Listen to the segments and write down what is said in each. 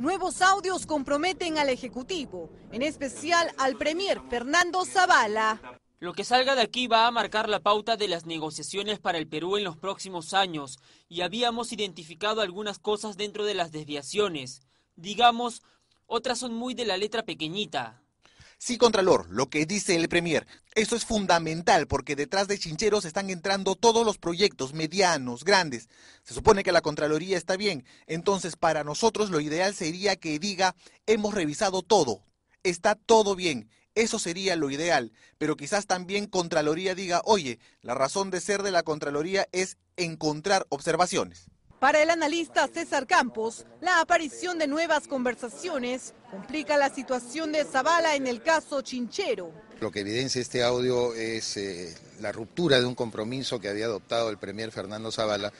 Nuevos audios comprometen al Ejecutivo, en especial al Premier Fernando Zavala. Lo que salga de aquí va a marcar la pauta de las negociaciones para el Perú en los próximos años y habíamos identificado algunas cosas dentro de las desviaciones. Digamos, otras son muy de la letra pequeñita. Sí, Contralor, lo que dice el Premier. Eso es fundamental porque detrás de Chincheros están entrando todos los proyectos, medianos, grandes. Se supone que la Contraloría está bien. Entonces, para nosotros lo ideal sería que diga, hemos revisado todo, está todo bien. Eso sería lo ideal, pero quizás también Contraloría diga, oye, la razón de ser de la Contraloría es encontrar observaciones. Para el analista César Campos, la aparición de nuevas conversaciones complica la situación de Zavala en el caso Chinchero. Lo que evidencia este audio es eh, la ruptura de un compromiso que había adoptado el premier Fernando Zavala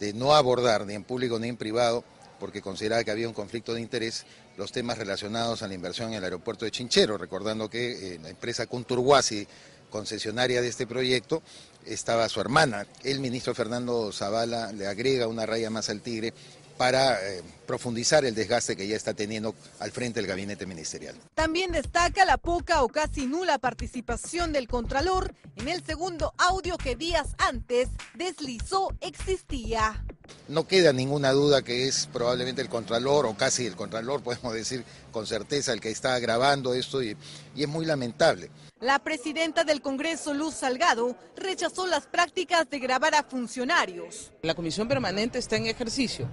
de no abordar ni en público ni en privado, porque consideraba que había un conflicto de interés, los temas relacionados a la inversión en el aeropuerto de Chinchero, recordando que eh, la empresa Conturguasi concesionaria de este proyecto estaba su hermana. El ministro Fernando Zavala le agrega una raya más al tigre para eh, profundizar el desgaste que ya está teniendo al frente del gabinete ministerial. También destaca la poca o casi nula participación del Contralor en el segundo audio que días antes deslizó existía. No queda ninguna duda que es probablemente el Contralor, o casi el Contralor, podemos decir con certeza, el que está grabando esto y, es muy lamentable. La presidenta del Congreso, Luz Salgado, rechazó las prácticas de grabar a funcionarios. La comisión permanente está en ejercicio.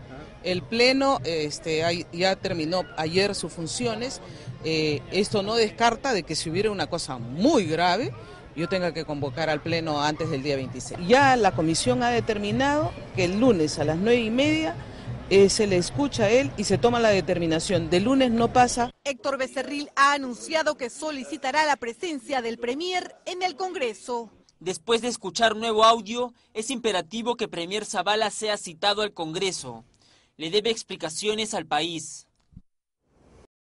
El Pleno este, ya terminó ayer sus funciones. Eh, esto no descarta de que si hubiera una cosa muy grave, yo tenga que convocar al Pleno antes del día 26. Ya la comisión ha determinado que el lunes a las 9 y media eh, se le escucha a él y se toma la determinación. De lunes no pasa. Héctor Becerril ha anunciado que solicitará la presencia del Premier en el Congreso. Después de escuchar nuevo audio, es imperativo que Premier Zavala sea citado al Congreso. Le debe explicaciones al país.